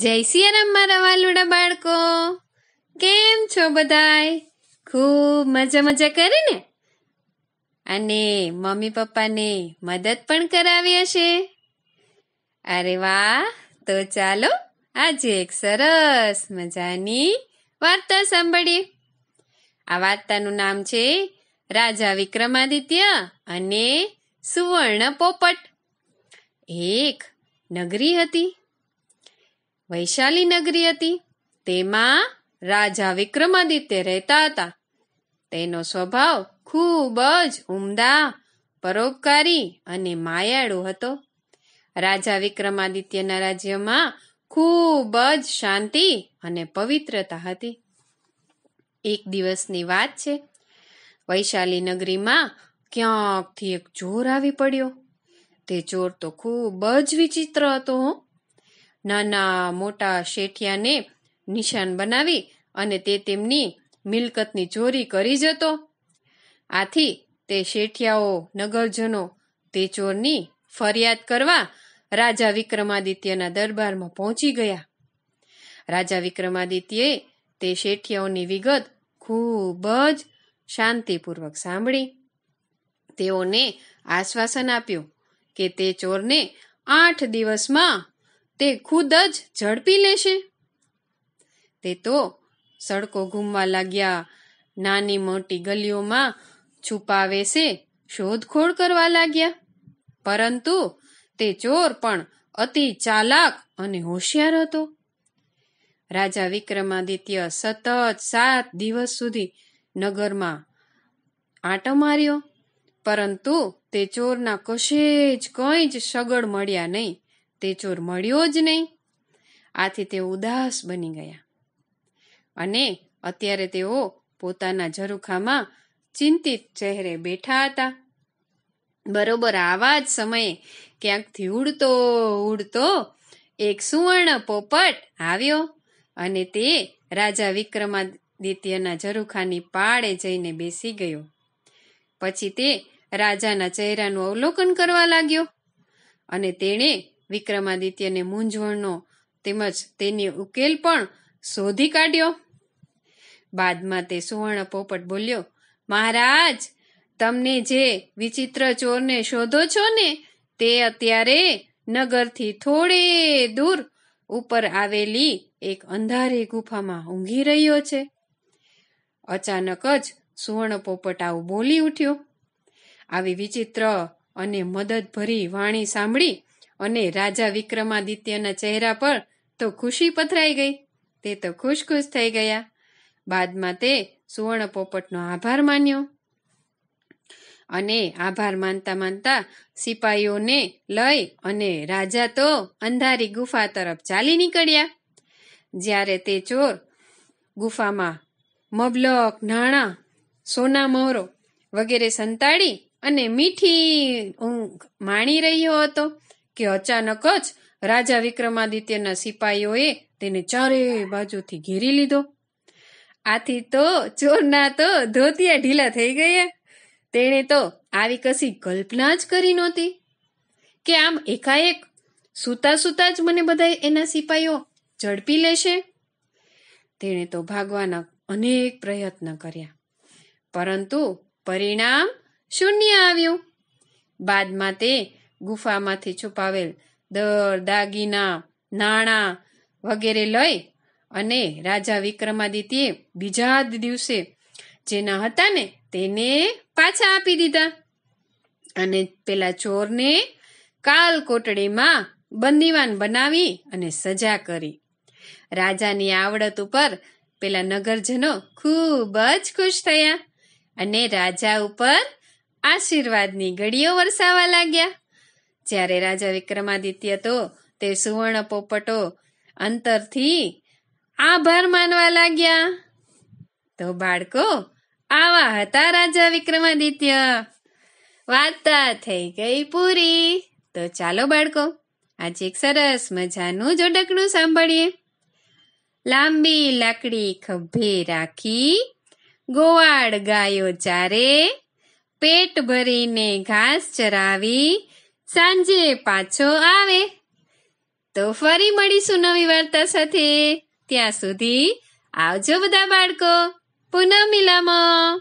જય સિયારામ મારા વાલુડા બાળકો કેમ છો બધાય ખૂબ મજા મજા કરી ને અને મમ્મી પપ્પાને મદદ પણ કરાવી હશે અરે વાહ તો ચાલો આજે એક સરસ મજાની વાર્તા સાંભળીએ આ વાર્તાનું નામ છે રાજા વિક્રમાદિત્ય અને સુવર્ણ પોપટ એક નગરી હતી વૈશાલી નગરી હતી તેમાં રાજા વિક્રમાદિત્ય રહેતા હતા તેનો સ્વભાવ ખૂબ જ ઉમદા પરોપકારી અને માયાળુ હતો રાજા વિક્રમાદિત્યના રાજ્યમાં ખૂબ જ શાંતિ અને પવિત્રતા હતી એક દિવસની વાત છે વૈશાલી નગરીમાં ક્યાંકથી એક ચોર આવી પડ્યો તે ચોર તો ખૂબ જ વિચિત્ર હતો હું નાના મોટા શેઠિયાને નિશાન બનાવી અને તે તેમની મિલકતની ચોરી કરી જતો આથી તે શેઠિયાઓ નગરજનો તે ચોરની ફરિયાદ કરવા રાજા વિક્રમાદિત્યના દરબારમાં પહોંચી ગયા રાજા વિક્રમાદિત્યએ તે શેઠિયાઓની વિગત ખૂબ જ શાંતિપૂર્વક સાંભળી તેઓને આશ્વાસન આપ્યું કે તે ચોરને આઠ દિવસમાં તે ખુદ જ ઝડપી લેશે તે તો સડકો ઘૂમવા લાગ્યા નાની મોટી ગલીઓમાં છુપાવે છે શોધખોળ કરવા લાગ્યા પરંતુ તે ચોર પણ અતિ ચાલાક અને હોશિયાર હતો રાજા વિક્રમાદિત્ય સતત સાત દિવસ સુધી નગરમાં આંટો માર્યો પરંતુ તે ચોરના કશે જ કંઈ જ સગડ મળ્યા નહીં તે ચોર મળ્યો જ નહીં આથી તે ઉદાસ બની ગયા અને અત્યારે તેઓ પોતાના ઝરૂખામાં ચિંતિત ચહેરે બેઠા હતા બરોબર આવા જ સમયે ક્યાંકથી ઉડતો ઉડતો એક સુવર્ણ પોપટ આવ્યો અને તે રાજા વિક્રમાદિત્યના ઝરૂખાની પાળે જઈને બેસી ગયો પછી તે રાજાના ચહેરાનું અવલોકન કરવા લાગ્યો અને તેણે વિક્રમાદિત્યને મૂંઝવણનો તેમજ તેની ઉકેલ પણ શોધી કાઢ્યો બાદમાં તે સુવર્ણ પોપટ બોલ્યો મહારાજ તમને જે વિચિત્ર ચોરને શોધો છો ને તે અત્યારે નગરથી થોડે દૂર ઉપર આવેલી એક અંધારી ગુફામાં ઊંઘી રહ્યો છે અચાનક જ સુવર્ણ પોપટ આવું બોલી ઉઠ્યો આવી વિચિત્ર અને મદદભરી વાણી સાંભળી અને રાજા વિક્રમાદિત્યના ચહેરા પર તો ખુશી પથરાઈ ગઈ તે તો ખુશ ખુશ થઈ ગયા બાદમાં તે સુવર્ણ પોપટનો આભાર માન્યો અને આભાર માનતા માનતા સિપાહીઓને લઈ અને રાજા તો અંધારી ગુફા તરફ ચાલી નીકળ્યા જ્યારે તે ચોર ગુફામાં મબલક નાણાં સોના મોહરો વગેરે સંતાડી અને મીઠી ઊંઘ માણી રહ્યો હતો કે અચાનક જ રાજા વિક્રમાદિત્યના સિપાહીઓએ તેને ચારે બાજુથી ઘેરી લીધો આથી તો ચોરના તો ધોતિયા ઢીલા થઈ ગયા તેણે તો આવી કશી કલ્પના જ કરી નહોતી કે આમ એકાએક સૂતા સૂતા જ મને બધા એના સિપાહીઓ ઝડપી લેશે તેણે તો ભાગવાના અનેક પ્રયત્ન કર્યા પરંતુ પરિણામ શૂન્ય આવ્યું બાદમાં તે ગુફામાંથી છુપાવેલ દર દાગીના નાણાં વગેરે લઈ અને રાજા વિક્રમાદિત્ય બીજા દિવસે જેના હતા ને તેને પાછા આપી દીધા અને પેલા ચોરને કાલ કોટડીમાં બંદીવાન બનાવી અને સજા કરી રાજાની આવડત ઉપર પેલા નગરજનો ખૂબ જ ખુશ થયા અને રાજા ઉપર આશીર્વાદની ગડીઓ વરસાવા લાગ્યા જ્યારે રાજા વિક્રમાદિત્ય તો તે સુવર્ણ પોપટો અંતરથી આભાર માનવા લાગ્યા તો બાળકો આવા હતા રાજા વિક્રમાદિત્ય વાર્તા થઈ ગઈ પૂરી તો ચાલો બાળકો આજે એક સરસ મજાનું જોડકણું સાંભળીએ લાંબી લાકડી ખભે રાખી ગોવાળ ગાયો ચારે પેટ ભરીને ઘાસ ચરાવી સાંજે પાછો આવે તો ફરી મળીશું નવી વાર્તા સાથે ત્યાં સુધી આવજો બધા બાળકો પુનઃ મિલામાં